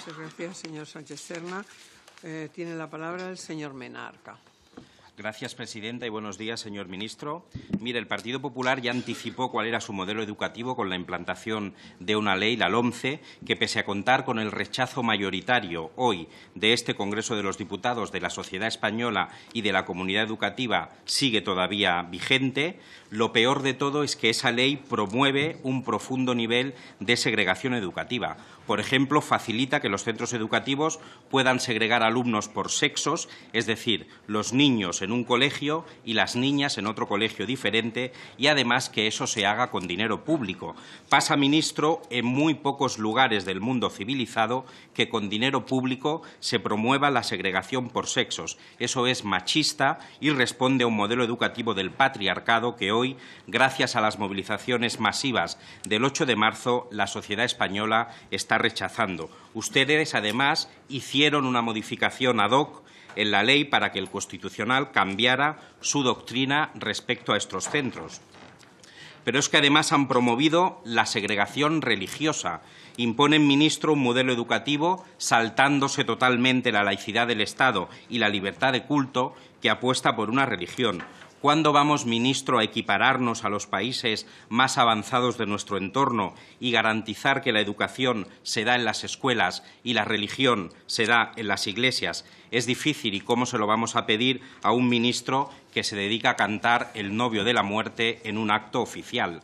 Muchas gracias, señor Sánchez Serna. Eh, tiene la palabra el señor Menarca. Gracias, presidenta, y buenos días, señor ministro. Mire, el Partido Popular ya anticipó cuál era su modelo educativo con la implantación de una ley, la LOMCE, que pese a contar con el rechazo mayoritario hoy de este Congreso de los Diputados, de la sociedad española y de la comunidad educativa, sigue todavía vigente. Lo peor de todo es que esa ley promueve un profundo nivel de segregación educativa. Por ejemplo, facilita que los centros educativos puedan segregar alumnos por sexos, es decir, los niños en en un colegio y las niñas en otro colegio diferente y además que eso se haga con dinero público. Pasa, ministro, en muy pocos lugares del mundo civilizado que con dinero público se promueva la segregación por sexos. Eso es machista y responde a un modelo educativo del patriarcado que hoy, gracias a las movilizaciones masivas del 8 de marzo, la sociedad española está rechazando. Ustedes, además, hicieron una modificación ad hoc en la ley para que el Constitucional cambiara su doctrina respecto a estos centros. Pero es que además han promovido la segregación religiosa, imponen ministro un modelo educativo saltándose totalmente la laicidad del Estado y la libertad de culto que apuesta por una religión, ¿Cuándo vamos, ministro, a equipararnos a los países más avanzados de nuestro entorno y garantizar que la educación se da en las escuelas y la religión se da en las iglesias? Es difícil y cómo se lo vamos a pedir a un ministro que se dedica a cantar el novio de la muerte en un acto oficial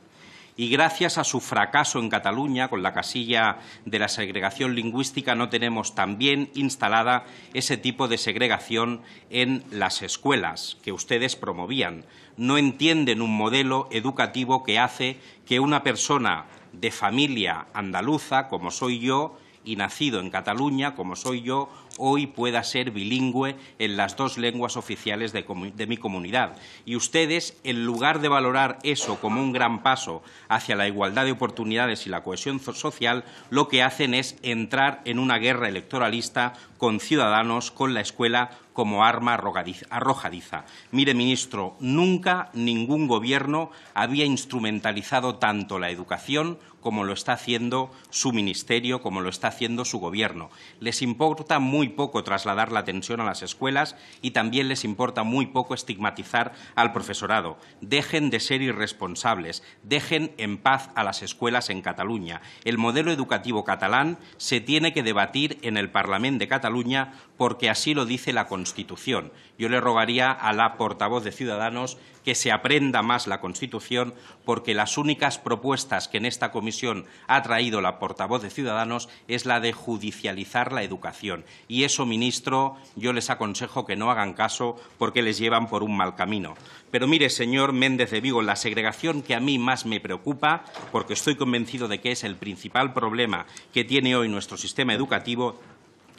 y gracias a su fracaso en Cataluña con la casilla de la segregación lingüística no tenemos también instalada ese tipo de segregación en las escuelas que ustedes promovían. No entienden un modelo educativo que hace que una persona de familia andaluza, como soy yo, y nacido en Cataluña, como soy yo, hoy pueda ser bilingüe en las dos lenguas oficiales de, mi comunidad. Y ustedes, en lugar de valorar eso como un gran paso hacia la igualdad de oportunidades y la cohesión social, lo que hacen es entrar en una guerra electoralista con ciudadanos, con la escuela como arma arrojadiza. Mire, ministro, nunca ningún gobierno había instrumentalizado tanto la educación como lo está haciendo su ministerio, como lo está haciendo su gobierno. Les importa muy muy poco trasladar la atención a las escuelas y también les importa muy poco estigmatizar al profesorado. Dejen de ser irresponsables, dejen en paz a las escuelas en Cataluña. El modelo educativo catalán se tiene que debatir en el Parlamento de Cataluña porque así lo dice la Constitución. Yo le rogaría a la portavoz de Ciudadanos que se aprenda más la Constitución porque las únicas propuestas que en esta comisión ha traído la portavoz de Ciudadanos es la de judicializar la educación y eso, ministro, yo les aconsejo que no hagan caso porque les llevan por un mal camino. Pero mire, señor Méndez de Vigo, la segregación que a mí más me preocupa, porque estoy convencido de que es el principal problema que tiene hoy nuestro sistema educativo,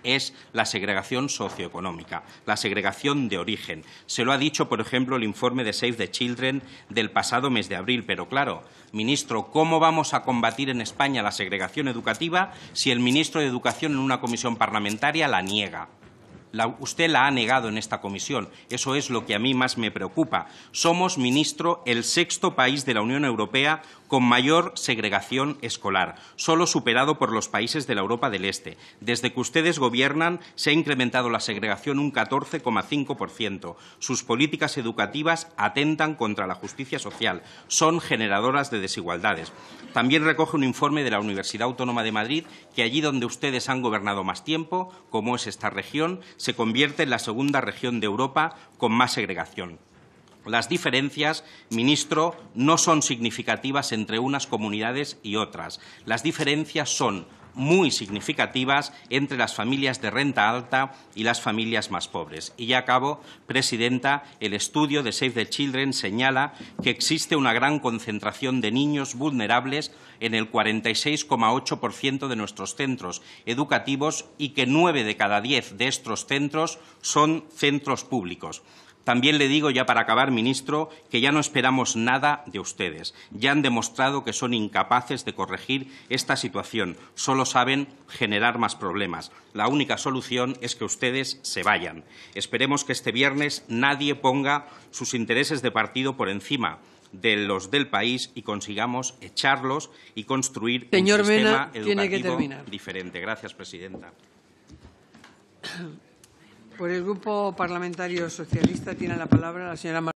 es la segregación socioeconómica, la segregación de origen. Se lo ha dicho, por ejemplo, el informe de Save the Children del pasado mes de abril. Pero claro, ministro, ¿cómo vamos a combatir en España la segregación educativa si el ministro de Educación en una comisión parlamentaria la niega? usted la ha negado en esta comisión. Eso es lo que a mí más me preocupa. Somos, ministro, el sexto país de la Unión Europea con mayor segregación escolar, solo superado por los países de la Europa del Este. Desde que ustedes gobiernan se ha incrementado la segregación un 14,5%. Sus políticas educativas atentan contra la justicia social, son generadoras de desigualdades. También recoge un informe de la Universidad Autónoma de Madrid que allí donde ustedes han gobernado más tiempo, como es esta región, se convierte en la segunda región de Europa con más segregación. Las diferencias, ministro, no son significativas entre unas comunidades y otras. Las diferencias son muy significativas entre las familias de renta alta y las familias más pobres. Y ya acabo, Presidenta, el estudio de Save the Children señala que existe una gran concentración de niños vulnerables en el 46,8% de nuestros centros educativos y que nueve de cada diez de estos centros son centros públicos. También le digo, ya para acabar, ministro, que ya no esperamos nada de ustedes. Ya han demostrado que son incapaces de corregir esta situación. Solo saben generar más problemas. La única solución es que ustedes se vayan. Esperemos que este viernes nadie ponga sus intereses de partido por encima de los del país y consigamos echarlos y construir un sistema educativo diferente. Gracias, presidenta. Por el Grupo Parlamentario Socialista tiene la palabra la señora.